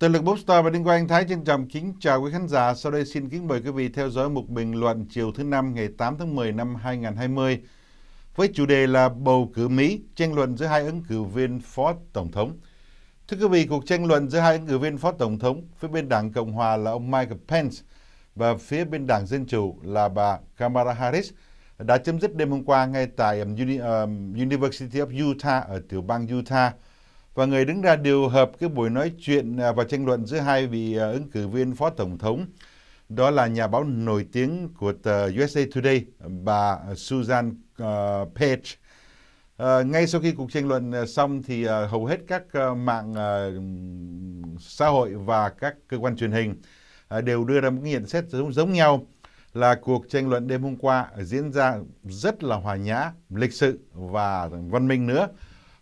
Tường lực Bookstore và Đinh Quang Thái trân trọng kính chào quý khán giả. Sau đây xin kính mời quý vị theo dõi một bình luận chiều thứ năm ngày 8 tháng 10 năm 2020 với chủ đề là bầu cử Mỹ, tranh luận giữa hai ứng cử viên phó tổng thống. Thưa quý vị, cuộc tranh luận giữa hai ứng cử viên phó tổng thống phía bên đảng Cộng hòa là ông Mike Pence và phía bên đảng Dân chủ là bà Kamala Harris đã chấm dứt đêm hôm qua ngay tại um, um, University of Utah ở tiểu bang Utah và người đứng ra điều hợp cái buổi nói chuyện à, và tranh luận giữa hai vị à, ứng cử viên phó tổng thống đó là nhà báo nổi tiếng của tờ USA Today bà Susan uh, Page. Uh, ngay sau khi cuộc tranh luận xong thì uh, hầu hết các uh, mạng uh, xã hội và các cơ quan truyền hình uh, đều đưa ra một nhận xét giống, giống nhau là cuộc tranh luận đêm hôm qua diễn ra rất là hòa nhã, lịch sự và văn minh nữa.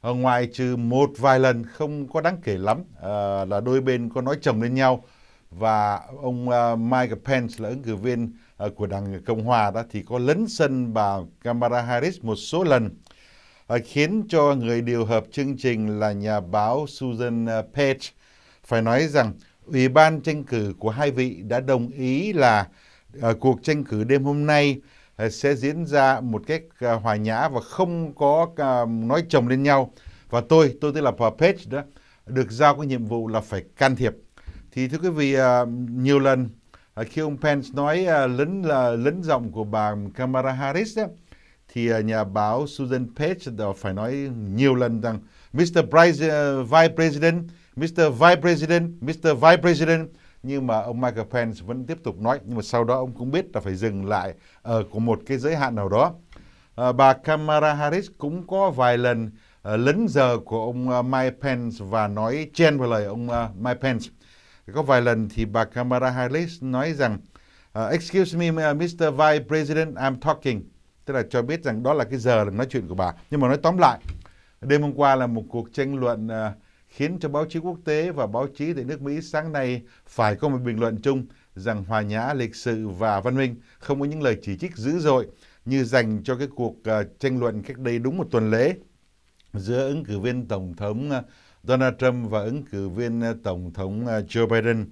Ở ngoài trừ một vài lần không có đáng kể lắm à, là đôi bên có nói chồng lên nhau và ông uh, Mike Pence là ứng cử viên uh, của đảng Cộng hòa đó thì có lấn sân bà Kamala Harris một số lần uh, khiến cho người điều hợp chương trình là nhà báo Susan Page phải nói rằng ủy ban tranh cử của hai vị đã đồng ý là uh, cuộc tranh cử đêm hôm nay Ờ, sẽ diễn ra một cách ờ, hòa nhã và không có ờ, nói chồng lên nhau. Và tôi, tôi tên là Page đó, được giao cái nhiệm vụ là phải can thiệp. Thì thưa quý vị, nhiều lần khi ông Pence nói lấn là lấn giọng của bà Kamala Harris đó, thì nhà báo Susan Page đã phải nói nhiều lần rằng Mr. Vice President, Mr. Vice President, Mr. Vice President nhưng mà ông Michael Pence vẫn tiếp tục nói nhưng mà sau đó ông cũng biết là phải dừng lại ở ờ, của một cái giới hạn nào đó à, bà Kamala Harris cũng có vài lần à, lấn giờ của ông uh, Mike Pence và nói chen vào lời ông uh, Mike Pence có vài lần thì bà Kamala Harris nói rằng uh, excuse me Mr. Vice President I'm talking tức là cho biết rằng đó là cái giờ là nói chuyện của bà nhưng mà nói tóm lại đêm hôm qua là một cuộc tranh luận uh, khiến cho báo chí quốc tế và báo chí tại nước Mỹ sáng nay phải có một bình luận chung rằng hòa nhã, lịch sự và văn minh không có những lời chỉ trích dữ dội như dành cho cái cuộc à, tranh luận cách đây đúng một tuần lễ giữa ứng cử viên Tổng thống à, Donald Trump và ứng cử viên à, Tổng thống Joe Biden.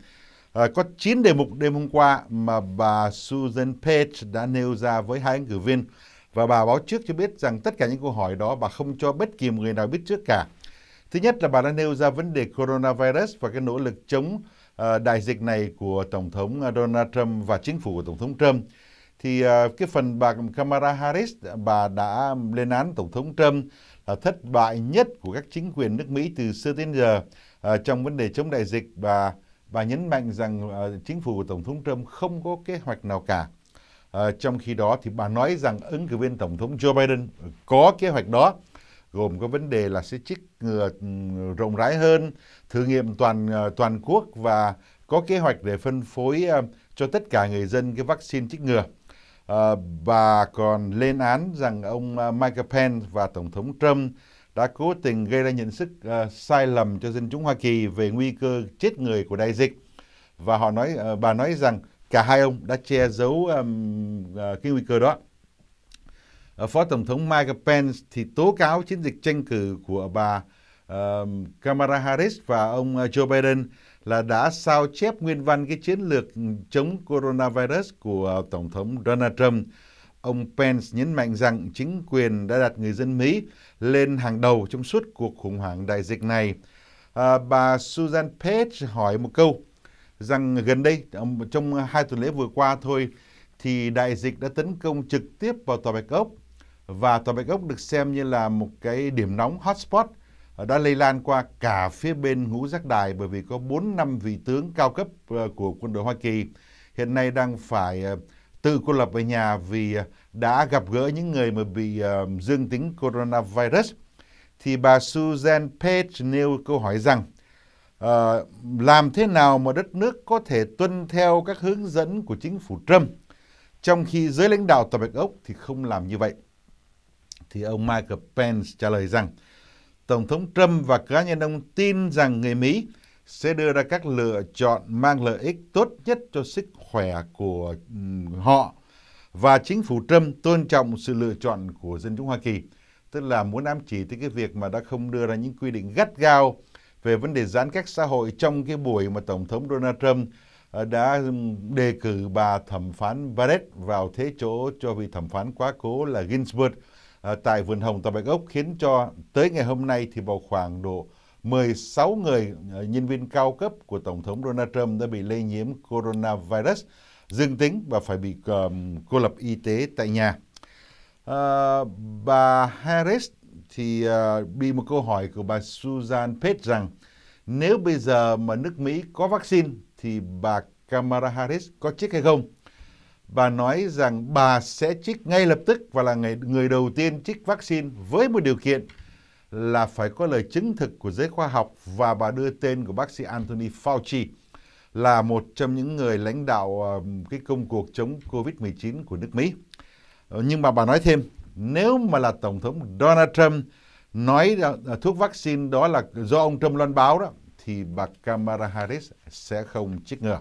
À, có 9 đề mục đêm hôm qua mà bà Susan Page đã nêu ra với hai ứng cử viên và bà báo trước cho biết rằng tất cả những câu hỏi đó bà không cho bất kỳ một người nào biết trước cả Thứ nhất là bà đã nêu ra vấn đề coronavirus và cái nỗ lực chống uh, đại dịch này của Tổng thống ờ, Donald Trump và chính phủ của Tổng thống Trump. Thì uh, cái phần bà Kamala Harris, bà đã lên án Tổng thống Trump là thất bại nhất của các chính quyền nước Mỹ từ xưa đến giờ uh, trong vấn đề chống đại dịch và bà nhấn mạnh rằng uh, chính phủ của Tổng thống Trump không có kế hoạch nào cả. Uh, trong khi đó thì bà nói rằng ứng cử viên Tổng thống Joe Biden có kế hoạch đó gồm có vấn đề là sẽ trích ngừa ừ, rộng rãi hơn, thử nghiệm toàn ờ, toàn quốc và có kế hoạch để phân phối ờ, cho tất cả người dân cái vaccine trích ngừa. À, bà còn lên án rằng ông Michael Pence và Tổng thống Trump đã cố tình gây ra nhận thức sai lầm cho dân chúng Hoa Kỳ về nguy cơ chết người của đại dịch và họ nói bà nói rằng cả hai ông đã che giấu cái nguy cơ đó Ờ, Phó Tổng thống Mike Pence thì tố cáo chiến dịch tranh cử của bà uh, Kamala Harris và ông ờ, Joe Biden là đã sao chép nguyên văn cái chiến lược chống coronavirus của Tổng thống Donald Trump. Ông Pence nhấn mạnh rằng chính quyền đã đặt người dân Mỹ lên hàng đầu trong suốt cuộc khủng hoảng đại dịch này. À, bà Susan Page hỏi một câu rằng gần đây, trong hai tuần lễ vừa qua thôi, thì đại dịch đã tấn công trực tiếp vào Tòa Bạch Ốc và tòa Bạch Ốc được xem như là một cái điểm nóng hotspot ờ, đã lây lan qua cả phía bên ngũ giác đài bởi vì có 4 năm vị tướng cao cấp ờ, của quân đội Hoa Kỳ hiện nay đang phải ờ, tự cô lập về nhà vì đã gặp gỡ những người mà bị dương tính coronavirus. Thì bà Susan Page nêu câu hỏi rằng làm thế nào mà đất nước có thể tuân theo các hướng dẫn của chính phủ Trump trong khi giới lãnh đạo tòa Bạch Ốc thì không làm như vậy thì ông Michael Pence trả lời rằng Tổng thống Trump và cá nhân ông tin rằng người Mỹ sẽ đưa ra các lựa chọn mang lợi ích tốt nhất cho sức khỏe của họ và chính phủ Trump tôn trọng sự lựa chọn của dân chúng Hoa Kỳ. Tức là muốn ám chỉ tới cái việc mà đã không đưa ra những quy định gắt gao về vấn đề giãn cách xã hội trong cái buổi mà Tổng thống Donald Trump ờ, đã đề cử bà thẩm phán Barrett vào thế chỗ cho vị thẩm phán quá cố là Ginsburg Ờ, tại vườn hồng tại Bạch Ốc khiến cho tới ngày hôm nay thì vào khoảng độ 16 người ờ, nhân viên cao cấp của Tổng thống Donald Trump đã bị lây nhiễm coronavirus dương tính và phải bị um, cô lập y tế tại nhà. À, bà Harris thì uh, bị một câu hỏi của bà Susan Page rằng nếu bây giờ mà nước Mỹ có vaccine thì bà Kamala Harris có chết hay không? bà nói rằng bà sẽ trích ngay lập tức và là người, người đầu tiên trích vaccine với một điều kiện là phải có lời chứng thực của giới khoa học và bà đưa tên của bác sĩ Anthony Fauci là một trong những người lãnh đạo ờ, cái công cuộc chống Covid-19 của nước Mỹ. Ờ, nhưng mà bà nói thêm, nếu mà là Tổng thống Donald Trump nói thuốc vaccine đó là do ông Trump loan báo đó, thì bà Kamala Harris sẽ không chích ngừa.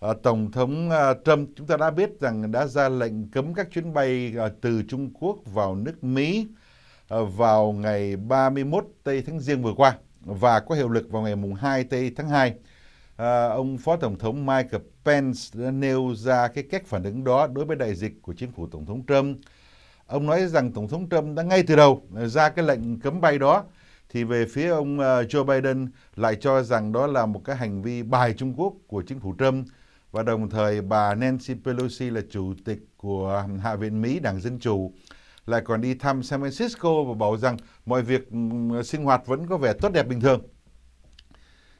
Ờ, Tổng thống ờ, Trump chúng ta đã biết rằng đã ra lệnh cấm các chuyến bay ờ, từ Trung Quốc vào nước Mỹ vào ngày 31 Tây tháng Giêng vừa qua và có hiệu lực vào ngày mùng 2 Tây tháng 2. ông Phó Tổng thống Mike Pence đã nêu ra cái cách phản ứng đó đối với đại dịch của chính phủ Tổng thống Trump. Ông nói rằng Tổng thống Trump đã ngay từ đầu ra cái lệnh cấm bay đó thì về phía ông Joe Biden lại cho rằng đó là một cái hành vi bài Trung Quốc của chính phủ Trump và đồng thời bà Nancy Pelosi là chủ tịch của Hạ viện Mỹ Đảng Dân Chủ lại còn đi thăm San Francisco và bảo rằng mọi việc ừ, sinh hoạt vẫn có vẻ tốt đẹp bình thường.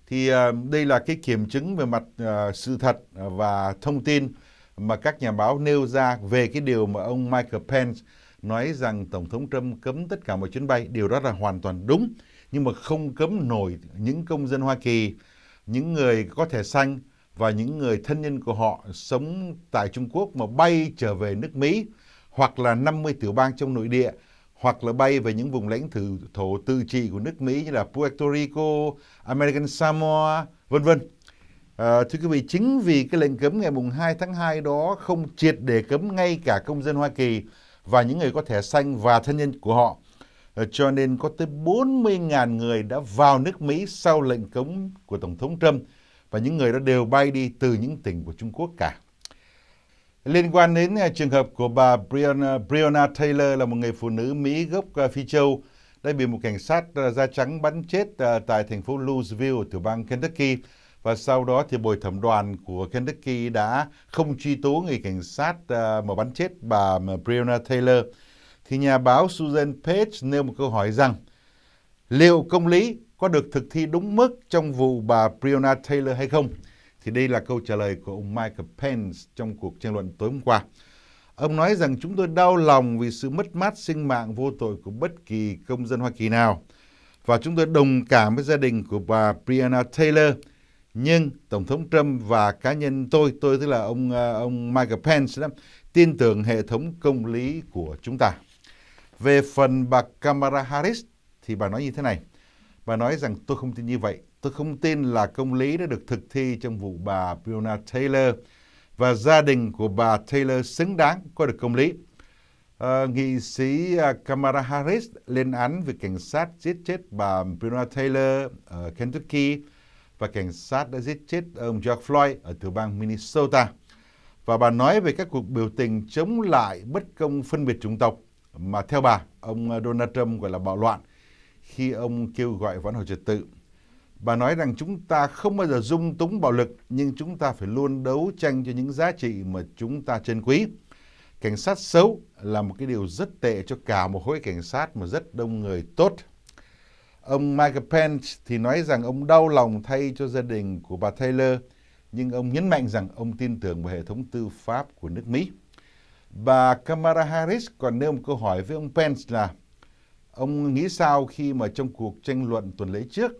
Thì ờ, đây là cái kiểm chứng về mặt ờ, sự thật và thông tin mà các nhà báo nêu ra về cái điều mà ông Michael Pence nói rằng Tổng thống Trump cấm tất cả mọi chuyến bay. Điều đó là hoàn toàn đúng, nhưng mà không cấm nổi những công dân Hoa Kỳ, những người có thẻ xanh và những người thân nhân của họ sống tại Trung Quốc mà bay trở về nước Mỹ hoặc là 50 tiểu bang trong nội địa hoặc là bay về những vùng lãnh thử thổ tự trị của nước Mỹ như là Puerto Rico, American Samoa, vân vân. À, thưa quý vị, chính vì cái lệnh cấm ngày mùng 2 tháng 2 đó không triệt để cấm ngay cả công dân Hoa Kỳ và những người có thẻ xanh và thân nhân của họ, à, cho nên có tới 40.000 người đã vào nước Mỹ sau lệnh cấm của Tổng thống Trump và những người đó đều bay đi từ những tỉnh của Trung Quốc cả. Liên quan đến à, trường hợp của bà Breonna, Breonna Taylor là một người phụ nữ Mỹ gốc à, Phi Châu đã bị một cảnh sát à, da trắng bắn chết tại thành phố Louisville tiểu bang Kentucky và sau đó thì bồi thẩm đoàn của Kentucky đã không truy tố người cảnh sát mà bắn chết bà Breonna Taylor thì nhà báo Susan Page nêu một câu hỏi rằng liệu công lý có được thực thi đúng mức trong vụ bà Breonna Taylor hay không? Thì đây là câu trả lời của ông Michael Pence trong cuộc tranh luận tối hôm qua. Ông nói rằng chúng tôi đau lòng vì sự mất mát sinh mạng vô tội của bất kỳ công dân Hoa Kỳ nào. Và chúng tôi đồng cảm với gia đình của bà Breonna Taylor. Nhưng Tổng thống Trump và cá nhân tôi, tôi tức là ông ờ, ông Michael Pence đó, tin tưởng hệ thống công lý của chúng ta. Về phần bà Kamala Harris thì bà nói như thế này và nói rằng tôi không tin như vậy. Tôi không tin là công lý đã được thực thi trong vụ bà Breonna Taylor và gia đình của bà Taylor xứng đáng có được công lý. À, nghị sĩ à, Kamala Harris lên án việc cảnh sát giết chết bà Breonna Taylor ở Kentucky và cảnh sát đã giết chết ông George Floyd ở tiểu bang Minnesota. Và bà nói về các cuộc biểu tình chống lại bất công phân biệt chủng tộc mà theo bà, ông Donald Trump gọi là bạo loạn khi ông kêu gọi vãn hồi trật tự. Bà nói rằng chúng ta không bao giờ dung túng bạo lực nhưng chúng ta phải luôn đấu tranh cho những giá trị mà chúng ta trân quý. Cảnh sát xấu là một cái điều rất tệ cho cả một khối cảnh sát mà rất đông người tốt. Ông Michael Pence thì nói rằng ông đau lòng thay cho gia đình của bà Taylor nhưng ông nhấn mạnh rằng ông tin tưởng vào hệ thống tư pháp của nước Mỹ. Bà Kamala Harris còn nêu một câu hỏi với ông Pence là Ông nghĩ sao khi mà trong cuộc tranh luận tuần lễ trước,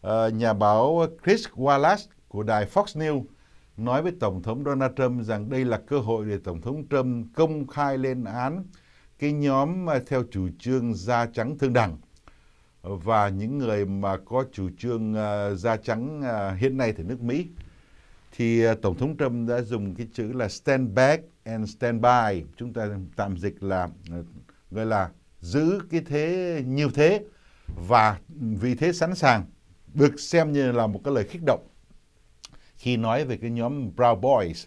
ờ, nhà báo Chris Wallace của đài Fox News nói với Tổng thống Donald Trump rằng đây là cơ hội để Tổng thống Trump công khai lên án cái nhóm theo chủ trương da trắng thương đẳng và những người mà có chủ trương ờ, da trắng ờ, hiện nay tại nước Mỹ thì Tổng thống Trump đã dùng cái chữ là stand back and stand by chúng ta tạm dịch là gọi là giữ cái thế như thế và vì thế sẵn sàng được xem như là một cái lời khích động khi nói về cái nhóm Brown Boys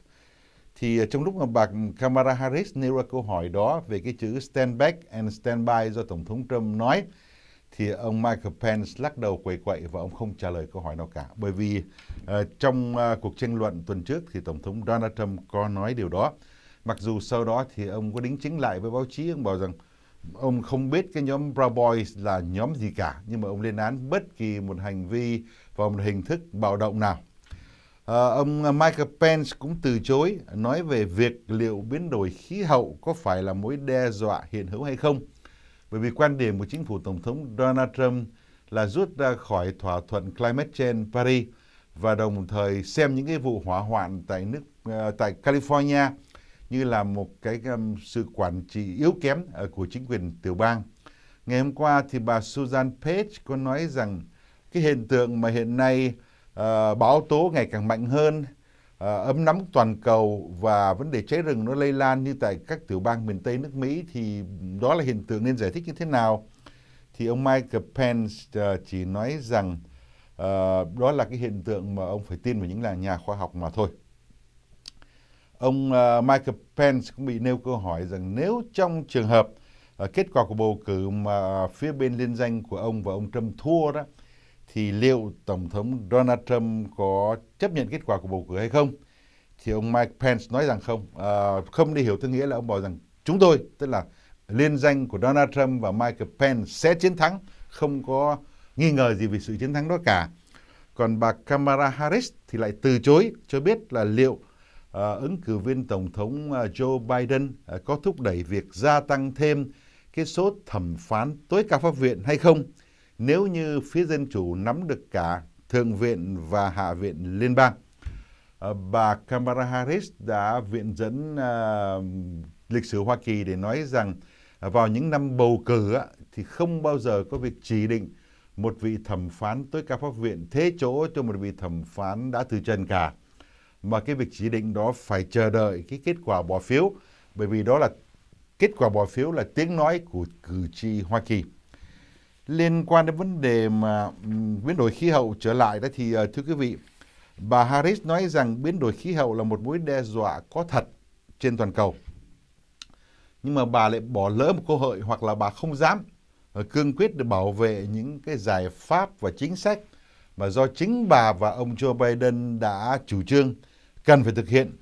thì trong lúc mà bà Kamala Harris nêu ra câu hỏi đó về cái chữ stand back and stand by do Tổng thống Trump nói thì ông Michael Pence lắc đầu quậy quậy và ông không trả lời câu hỏi nào cả bởi vì uh, trong uh, cuộc tranh luận tuần trước thì Tổng thống Donald Trump có nói điều đó mặc dù sau đó thì ông có đính chính lại với báo chí ông bảo rằng ông không biết cái nhóm Proud Boys là nhóm gì cả nhưng mà ông lên án bất kỳ một hành vi và một hình thức bạo động nào. À, ông Michael Pence cũng từ chối nói về việc liệu biến đổi khí hậu có phải là mối đe dọa hiện hữu hay không. Bởi vì quan điểm của chính phủ Tổng thống Donald Trump là rút ra khỏi thỏa thuận Climate Change Paris và đồng thời xem những cái vụ hỏa hoạn tại nước à, tại California như là một cái um, sự quản trị yếu kém uh, của chính quyền tiểu bang. Ngày hôm qua thì bà Susan Page có nói rằng cái hiện tượng mà hiện nay uh, ờ, báo tố ngày càng mạnh hơn, uh, ấm nóng toàn cầu và vấn đề cháy rừng nó lây lan như tại các tiểu bang miền Tây nước Mỹ thì đó là hiện tượng nên giải thích như thế nào? Thì ông Mike Pence uh, chỉ nói rằng uh, đó là cái hiện tượng mà ông phải tin vào những là nhà khoa học mà thôi. Ông uh, Michael Pence cũng bị nêu câu hỏi rằng nếu trong trường hợp ờ, kết quả của bầu cử mà phía bên liên danh của ông và ông Trump thua đó thì liệu Tổng thống Donald Trump có chấp nhận kết quả của bầu cử hay không? Thì ông Mike Pence nói rằng không, ờ, không đi hiểu theo nghĩa là ông bảo rằng chúng tôi, tức là liên danh của Donald Trump và Michael Pence sẽ chiến thắng, không có nghi ngờ gì về sự chiến thắng đó cả. Còn bà Kamala Harris thì lại từ chối cho biết là liệu Ờ, ứng cử viên Tổng thống ờ, Joe Biden ờ, có thúc đẩy việc gia tăng thêm cái số thẩm phán tối cao pháp viện hay không nếu như phía Dân Chủ nắm được cả Thượng viện và Hạ viện liên bang. Bà Kamala Harris đã viện dẫn lịch sử Hoa Kỳ để nói rằng vào những năm bầu cử thì không bao giờ có việc chỉ định một vị thẩm phán tối cao pháp viện thế chỗ cho một vị thẩm phán đã từ trần cả mà cái việc chỉ định đó phải chờ đợi cái kết quả bỏ phiếu bởi vì đó là kết quả bỏ phiếu là tiếng nói của cử tri Hoa Kỳ. Liên quan đến vấn đề mà ừ, biến đổi khí hậu trở lại đó thì ờ, thưa quý vị, bà Harris nói rằng biến đổi khí hậu là một mối đe dọa có thật trên toàn cầu. Nhưng mà bà lại bỏ lỡ một cơ hội hoặc là bà không dám ờ, cương quyết để bảo vệ những cái giải pháp và chính sách mà do chính bà và ông Joe Biden đã chủ trương cần phải thực hiện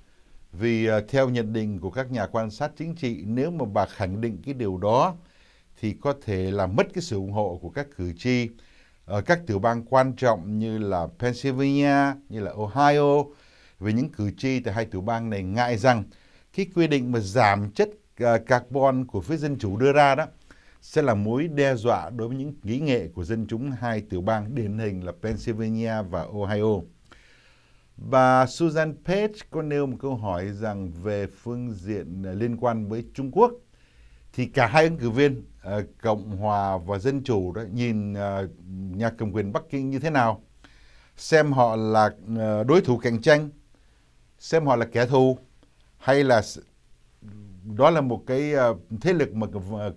vì à, theo nhận định của các nhà quan sát chính trị nếu mà bà khẳng định cái điều đó thì có thể là mất cái sự ủng hộ của các cử tri ở các tiểu bang quan trọng như là Pennsylvania, như là Ohio vì những cử tri tại hai tiểu bang này ngại rằng cái quy định mà giảm chất à, carbon của phía dân chủ đưa ra đó sẽ là mối đe dọa đối với những kỹ nghệ của dân chúng hai tiểu bang điển hình là Pennsylvania và Ohio. Bà Susan Page có nêu một câu hỏi rằng về phương diện à, liên quan với Trung Quốc thì cả hai ứng cử viên à, Cộng hòa và Dân chủ đó nhìn à, nhà cầm quyền Bắc Kinh như thế nào, xem họ là đối thủ cạnh tranh, xem họ là kẻ thù hay là đó là một cái thế lực mà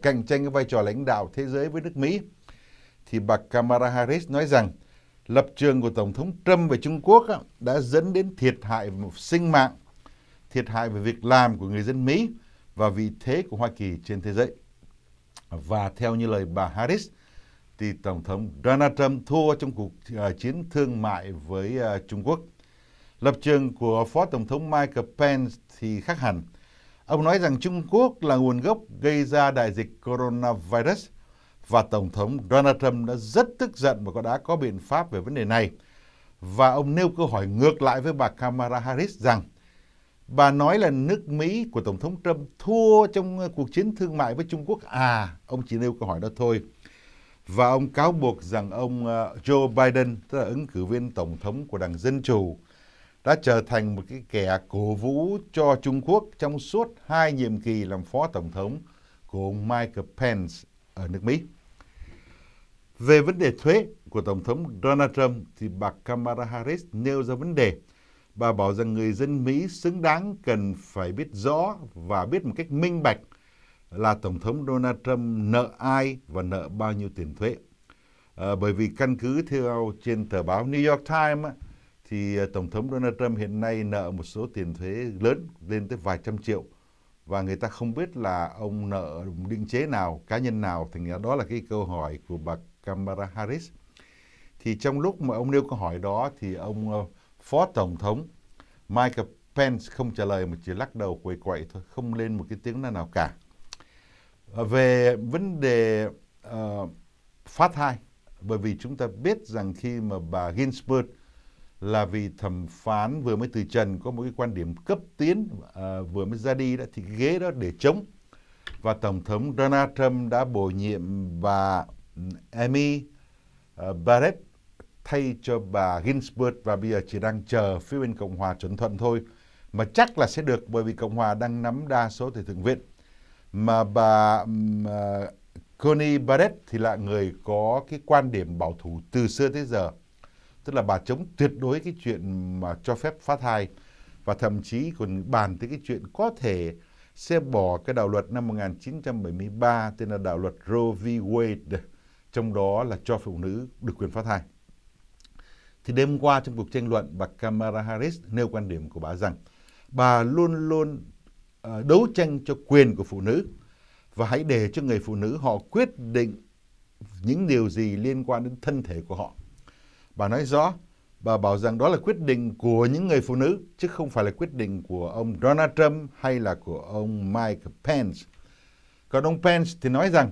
cạnh tranh cái vai trò lãnh đạo thế giới với nước Mỹ thì bà Kamala Harris nói rằng lập trường của Tổng thống Trump về Trung Quốc đã dẫn đến thiệt hại về một sinh mạng, thiệt hại về việc làm của người dân Mỹ và vị thế của Hoa Kỳ trên thế giới. Và theo như lời bà Harris, thì Tổng thống Donald Trump thua trong cuộc à, chiến thương mại với à, Trung Quốc. Lập trường của Phó Tổng thống Mike Pence thì khác hẳn. Ông nói rằng Trung Quốc là nguồn gốc gây ra đại dịch coronavirus và Tổng thống Donald Trump đã rất tức giận và đã có biện pháp về vấn đề này. Và ông nêu câu hỏi ngược lại với bà Kamala Harris rằng bà nói là nước Mỹ của Tổng thống Trump thua trong ờ, cuộc chiến thương mại với Trung Quốc. À, ông chỉ nêu câu hỏi đó thôi. Và ông cáo buộc rằng ông ờ, Joe Biden, tức là ứng cử viên Tổng thống của Đảng Dân Chủ, đã trở thành một cái kẻ cổ vũ cho Trung Quốc trong suốt hai nhiệm kỳ làm phó tổng thống của ông Mike Pence ở nước Mỹ. Về vấn đề thuế của Tổng thống Donald Trump thì bà Kamala Harris nêu ra vấn đề. Bà bảo rằng người dân Mỹ xứng đáng cần phải biết rõ và biết một cách minh bạch là Tổng thống Donald Trump nợ ai và nợ bao nhiêu tiền thuế. À, bởi vì căn cứ theo trên tờ báo New York Times thì ờ, Tổng thống Donald Trump hiện nay nợ một số tiền thuế lớn lên tới vài trăm triệu và người ta không biết là ông nợ định chế nào, cá nhân nào thì đó là cái câu hỏi của bà Kamala Harris. Thì trong lúc mà ông nêu câu hỏi đó thì ông ờ, Phó Tổng thống Mike Pence không trả lời mà chỉ lắc đầu quậy quậy thôi, không lên một cái tiếng nào, cả. Ờ, về vấn đề uh, ờ, phá thai, bởi vì chúng ta biết rằng khi mà bà Ginsburg là vì thẩm phán vừa mới từ trần có một cái quan điểm cấp tiến à, vừa mới ra đi đó thì ghế đó để chống và tổng thống Donald Trump đã bổ nhiệm bà Amy ờ, Barrett thay cho bà Ginsburg và bây giờ chỉ đang chờ phía bên Cộng hòa chuẩn thuận thôi mà chắc là sẽ được bởi vì Cộng hòa đang nắm đa số từ thượng viện mà bà mà ờ, Connie Barrett thì là người có cái quan điểm bảo thủ từ xưa tới giờ tức là bà chống tuyệt đối cái chuyện mà cho phép phá thai và thậm chí còn bàn tới cái chuyện có thể sẽ bỏ cái đạo luật năm 1973 tên là đạo luật Roe v. Wade trong đó là cho phụ nữ được quyền phá thai. Thì đêm qua trong cuộc tranh luận, bà Kamala Harris nêu quan điểm của bà rằng bà luôn luôn ờ, đấu tranh cho quyền của phụ nữ và hãy để cho người phụ nữ họ quyết định những điều gì liên quan đến thân thể của họ. Bà nói rõ, bà bảo rằng đó là quyết định của những người phụ nữ chứ không phải là quyết định của ông Donald Trump hay là của ông Mike Pence. Còn ông Pence thì nói rằng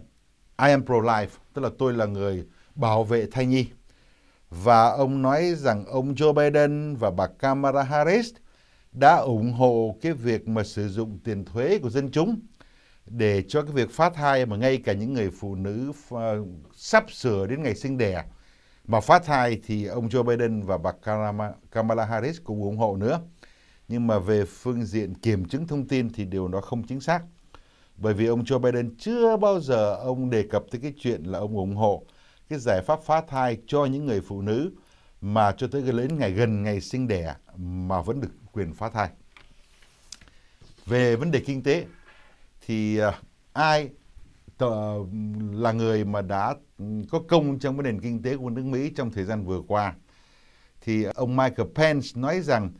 I am pro-life, tức là tôi là người bảo vệ thai nhi. Và ông nói rằng ông Joe Biden và bà Kamala Harris đã ủng hộ cái việc mà sử dụng tiền thuế của dân chúng để cho cái việc phá thai mà ngay cả những người phụ nữ sắp sửa đến ngày sinh đẻ mà phá thai thì ông Joe Biden và bà Kamala Harris cũng ủng hộ nữa. Nhưng mà về phương diện kiểm chứng thông tin thì điều đó không chính xác bởi vì ông Joe Biden chưa bao giờ ông đề cập tới cái chuyện là ông ủng hộ cái giải pháp phá thai cho những người phụ nữ mà cho tới đến ngày gần ngày sinh đẻ mà vẫn được quyền phá thai. Về vấn đề kinh tế thì à, ai là người mà đã có công trong vấn đề kinh tế của nước Mỹ trong thời gian vừa qua thì ông Michael Pence nói rằng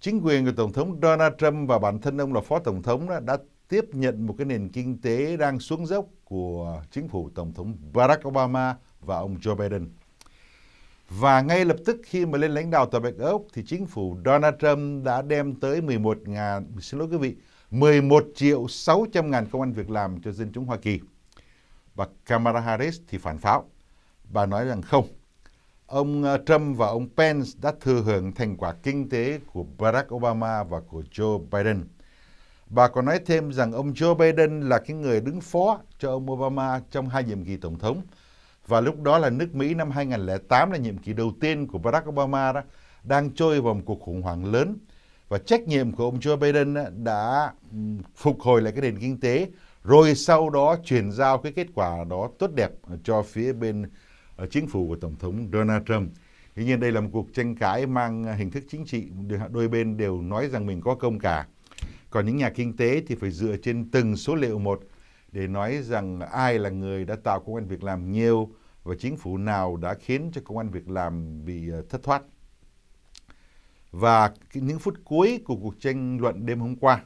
chính quyền của Tổng thống Donald Trump và bản thân ông là Phó Tổng thống đã tiếp nhận một cái nền kinh tế đang xuống dốc của chính phủ Tổng thống Barack Obama và ông Joe Biden. Và ngay lập tức khi mà lên lãnh đạo tòa Bạch Ốc thì chính phủ Donald Trump đã đem tới 11 ngàn, xin lỗi quý vị, 11 triệu 600 ngàn công an việc làm cho dân chúng Hoa Kỳ. Và Kamala Harris thì phản pháo. Bà nói rằng không, ông ờ, Trump và ông Pence đã thừa hưởng thành quả kinh tế của Barack Obama và của Joe Biden Bà còn nói thêm rằng ông Joe Biden là cái người đứng phó cho ông Obama trong hai nhiệm kỳ tổng thống. Và lúc đó là nước Mỹ năm 2008 là nhiệm kỳ đầu tiên của Barack Obama đó, đang trôi vào một cuộc khủng hoảng lớn. Và trách nhiệm của ông Joe Biden đã phục hồi lại cái nền kinh tế, rồi sau đó chuyển giao cái kết quả đó tốt đẹp cho phía bên ờ, chính phủ của Tổng thống Donald Trump. Tuy nhiên đây là một cuộc tranh cãi mang hình thức chính trị, đôi bên đều nói rằng mình có công cả. Còn những nhà kinh tế thì phải dựa trên từng số liệu một để nói rằng ai là người đã tạo công an việc làm nhiều và chính phủ nào đã khiến cho công an việc làm bị ờ, thất thoát. Và những phút cuối của cuộc tranh luận đêm hôm qua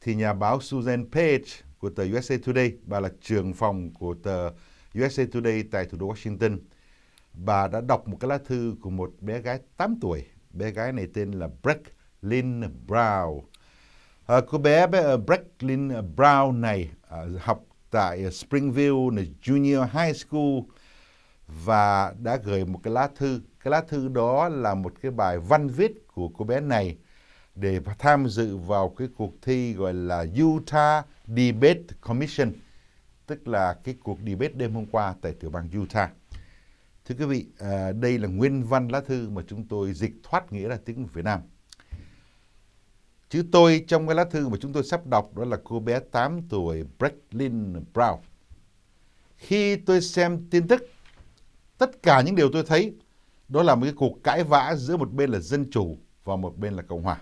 thì nhà báo Susan Page của tờ USA Today, bà là trưởng phòng của tờ USA Today tại thủ đô Washington, bà đã đọc một cái lá thư của một bé gái 8 tuổi. Bé gái này tên là Breck Lynn Brown À, cô bé ờ, Bracklin ờ, Brown này à, học tại ờ, Springville Junior High School và đã gửi một cái lá thư. Cái lá thư đó là một cái bài văn viết của cô bé này để tham dự vào cái cuộc thi gọi là Utah Debate Commission, tức là cái cuộc debate đêm hôm qua tại tiểu bang Utah. Thưa quý vị, à, đây là nguyên văn lá thư mà chúng tôi dịch thoát nghĩa là tiếng Việt Nam chứ tôi trong cái lá thư mà chúng tôi sắp đọc đó là cô bé 8 tuổi Brecklin Brown. Khi tôi xem tin tức, tất cả những điều tôi thấy đó là một cái cuộc cãi vã giữa một bên là Dân Chủ và một bên là Cộng Hòa.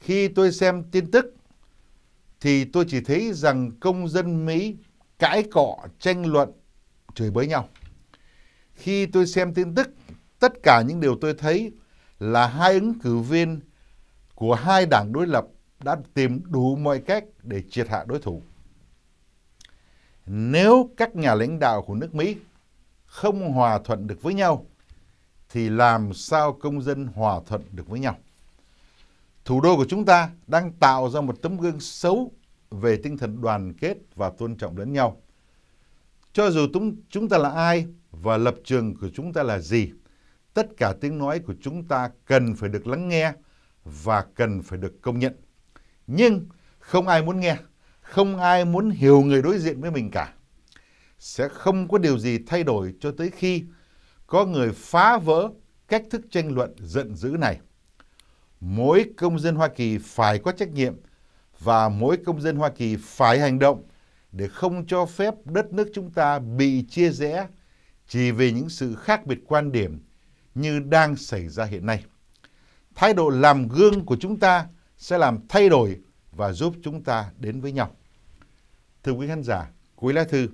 Khi tôi xem tin tức thì tôi chỉ thấy rằng công dân Mỹ cãi cọ, tranh luận, chửi bới nhau. Khi tôi xem tin tức, tất cả những điều tôi thấy là hai ứng cử viên của hai đảng đối lập đã tìm đủ mọi cách để triệt hạ đối thủ. Nếu các nhà lãnh đạo của nước Mỹ không hòa thuận được với nhau, thì làm sao công dân hòa thuận được với nhau? Thủ đô của chúng ta đang tạo ra một tấm gương xấu về tinh thần đoàn kết và tôn trọng lẫn nhau. Cho dù chúng ta là ai và lập trường của chúng ta là gì, tất cả tiếng nói của chúng ta cần phải được lắng nghe và cần phải được công nhận. Nhưng không ai muốn nghe, không ai muốn hiểu người đối diện với mình cả. Sẽ không có điều gì thay đổi cho tới khi có người phá vỡ cách thức tranh luận giận dữ này. Mỗi công dân Hoa Kỳ phải có trách nhiệm và mỗi công dân Hoa Kỳ phải hành động để không cho phép đất nước chúng ta bị chia rẽ chỉ vì những sự khác biệt quan điểm như đang xảy ra hiện nay thái độ làm gương của chúng ta sẽ làm thay đổi và giúp chúng ta đến với nhau. Thưa quý khán giả, cuối lá thư,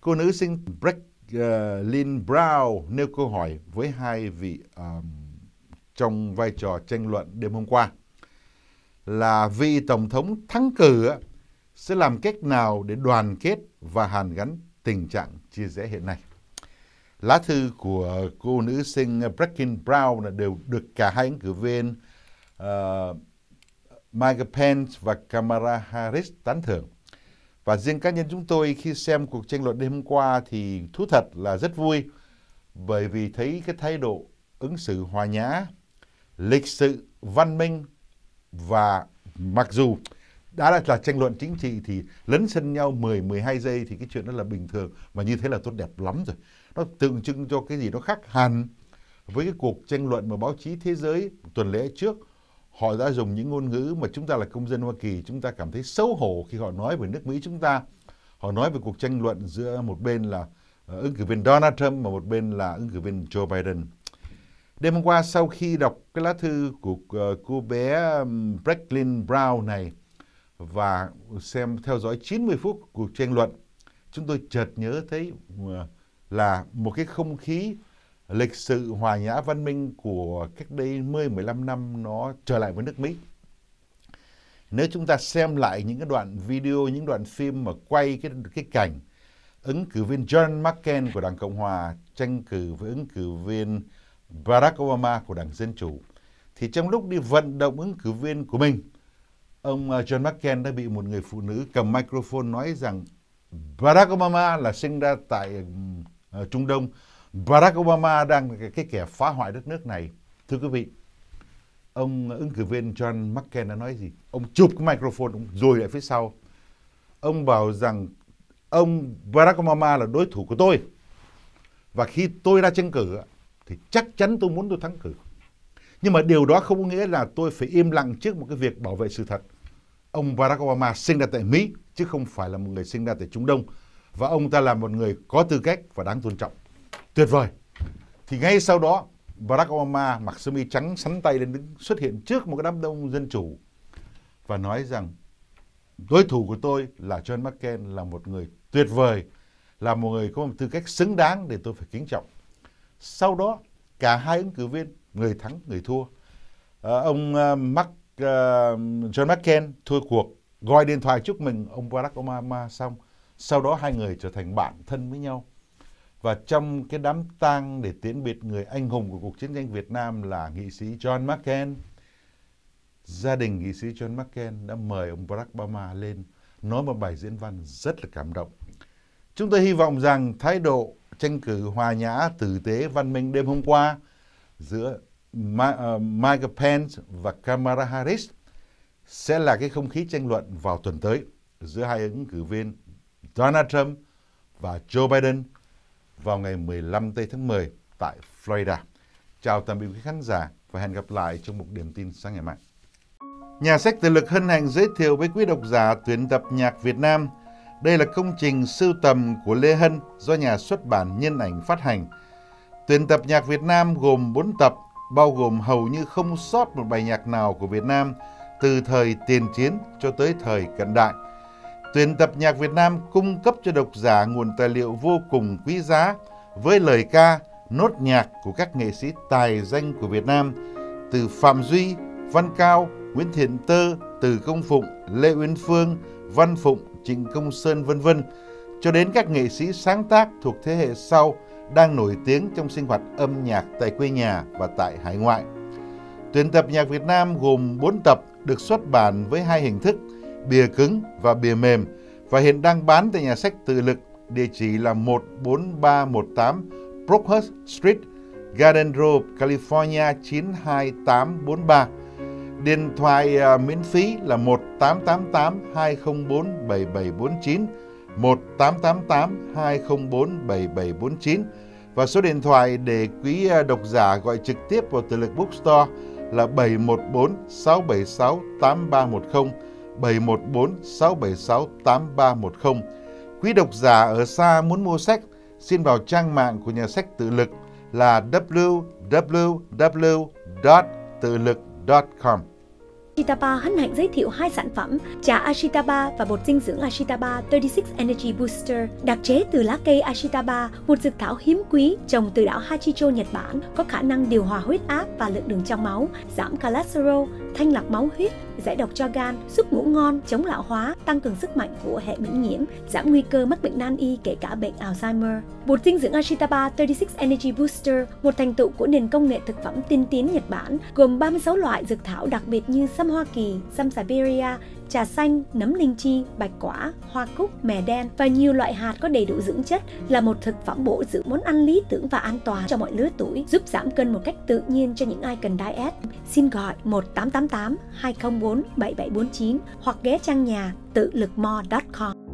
cô nữ sinh Breck uh, Lynn Brown nêu câu hỏi với hai vị um, trong vai trò tranh luận đêm hôm qua là vị tổng thống thắng cử sẽ làm cách nào để đoàn kết và hàn gắn tình trạng chia rẽ hiện nay. Lá thư của cô nữ sinh Breckin Brown đều được cả hai ứng cử viên uh, ờ, Mike Pence và Kamala Harris tán thưởng. Và riêng cá nhân chúng tôi khi xem cuộc tranh luận đêm hôm qua thì thú thật là rất vui bởi vì thấy cái thái độ ứng xử hòa nhã, lịch sự, văn minh và mặc dù đã là, là tranh luận chính trị thì lấn sân nhau 10 12 giây thì cái chuyện đó là bình thường và như thế là tốt đẹp lắm rồi nó tượng trưng cho cái gì nó khác hẳn với cái cuộc tranh luận mà báo chí thế giới tuần lễ trước họ đã dùng những ngôn ngữ mà chúng ta là công dân Hoa Kỳ chúng ta cảm thấy xấu hổ khi họ nói về nước Mỹ chúng ta họ nói về cuộc tranh luận giữa một bên là ờ, ứng cử viên Donald Trump và một bên là ứng cử viên Joe Biden đêm hôm qua sau khi đọc cái lá thư của ờ, cô bé Bracklin Brown này và xem theo dõi 90 phút cuộc tranh luận chúng tôi chợt nhớ thấy ờ, là một cái không khí lịch sự hòa nhã văn minh của cách đây 10-15 năm nó trở lại với nước Mỹ. Nếu chúng ta xem lại những cái đoạn video, những đoạn phim mà quay cái cái cảnh ứng cử viên John McCain của Đảng Cộng Hòa tranh cử với ứng cử viên Barack Obama của Đảng Dân Chủ thì trong lúc đi vận động ứng cử viên của mình ông ờ, John McCain đã bị một người phụ nữ cầm microphone nói rằng Barack Obama là sinh ra tại Trung Đông. Barack Obama đang là cái kẻ phá hoại đất nước này. Thưa quý vị, ông ứng cử viên John McCain đã nói gì? Ông chụp cái microphone, ông rồi lại phía sau. Ông bảo rằng ông Barack Obama là đối thủ của tôi. Và khi tôi ra tranh cử thì chắc chắn tôi muốn tôi thắng cử. Nhưng mà điều đó không có nghĩa là tôi phải im lặng trước một cái việc bảo vệ sự thật. Ông Barack Obama sinh ra tại Mỹ chứ không phải là một người sinh ra tại Trung Đông và ông ta là một người có tư cách và đáng tôn trọng. Tuyệt vời. Thì ngay sau đó, Barack Obama mặc sơ mi trắng sắn tay lên đứng xuất hiện trước một đám đông dân chủ và nói rằng đối thủ của tôi là John McCain là một người tuyệt vời, là một người có một tư cách xứng đáng để tôi phải kính trọng. Sau đó, cả hai ứng cử viên, người thắng, người thua. À, ông uh, Mark, uh, John McCain thua cuộc, gọi điện thoại chúc mừng ông Barack Obama xong sau đó hai người trở thành bạn thân với nhau. Và trong cái đám tang để tiễn biệt người anh hùng của cuộc chiến tranh Việt Nam là nghị sĩ John McCain. Gia đình nghị sĩ John McCain đã mời ông Barack Obama lên nói một bài diễn văn rất là cảm động. Chúng tôi hy vọng rằng thái độ tranh cử hòa nhã, tử tế, văn minh đêm hôm qua giữa ờ, Mike Pence và Kamala Harris sẽ là cái không khí tranh luận vào tuần tới giữa hai ứng cử viên Donald Trump và Joe Biden vào ngày 15 tây tháng 10 tại Florida. Chào tạm biệt quý khán giả và hẹn gặp lại trong một điểm tin sáng ngày mai. Nhà sách Từ Lực hân hạnh giới thiệu với quý độc giả tuyển tập nhạc Việt Nam. Đây là công trình sưu tầm của Lê Hân do nhà xuất bản Nhân ảnh phát hành. Tuyển tập nhạc Việt Nam gồm 4 tập, bao gồm hầu như không sót một bài nhạc nào của Việt Nam từ thời tiền chiến cho tới thời cận đại. Tuyển tập nhạc Việt Nam cung cấp cho độc giả nguồn tài liệu vô cùng quý giá với lời ca, nốt nhạc của các nghệ sĩ tài danh của Việt Nam từ Phạm Duy, Văn Cao, Nguyễn Thiện Tơ, Từ Công Phụng, Lê Uyên Phương, Văn Phụng, Trịnh Công Sơn vân vân cho đến các nghệ sĩ sáng tác thuộc thế hệ sau đang nổi tiếng trong sinh hoạt âm nhạc tại quê nhà và tại hải ngoại. Tuyển tập nhạc Việt Nam gồm 4 tập được xuất bản với hai hình thức bìa cứng và bìa mềm và hiện đang bán tại nhà sách tự lực địa chỉ là 14318 Brookhurst Street, Garden Grove, California 92843. Điện thoại à, miễn phí là 1888 204 7749 1888 204 7749 và số điện thoại để quý à, độc giả gọi trực tiếp vào từ lực bookstore là 714 676 8310 714 676 8310. Quý độc giả ở xa muốn mua sách, xin vào trang mạng của nhà sách tự lực là www.tự lực.com. Ashitaba hân hạnh giới thiệu hai sản phẩm trà Ashitaba và bột dinh dưỡng Ashitaba 36 Energy Booster đặc chế từ lá cây Ashitaba, một dược thảo hiếm quý trồng từ đảo Hachicho, Nhật Bản, có khả năng điều hòa huyết áp và lượng đường trong máu, giảm cholesterol, thanh lọc máu huyết, giải độc cho gan, giúp ngủ ngon, chống lão hóa, tăng cường sức mạnh của hệ miễn nhiễm, giảm nguy cơ mắc bệnh nan y kể cả bệnh Alzheimer. Bột dinh dưỡng Ashitaba 36 Energy Booster, một thành tựu của nền công nghệ thực phẩm tiên tiến Nhật Bản, gồm 36 loại dược thảo đặc biệt như sâm cam Hoa Kỳ, sâm Siberia, trà xanh, nấm linh chi, bạch quả, hoa cúc, mè đen và nhiều loại hạt có đầy đủ dưỡng chất là một thực phẩm bổ dưỡng món ăn lý tưởng và an toàn cho mọi lứa tuổi, giúp giảm cân một cách tự nhiên cho những ai cần diet. Xin gọi 1888 204 7749 hoặc ghé trang nhà tự lực mo.com.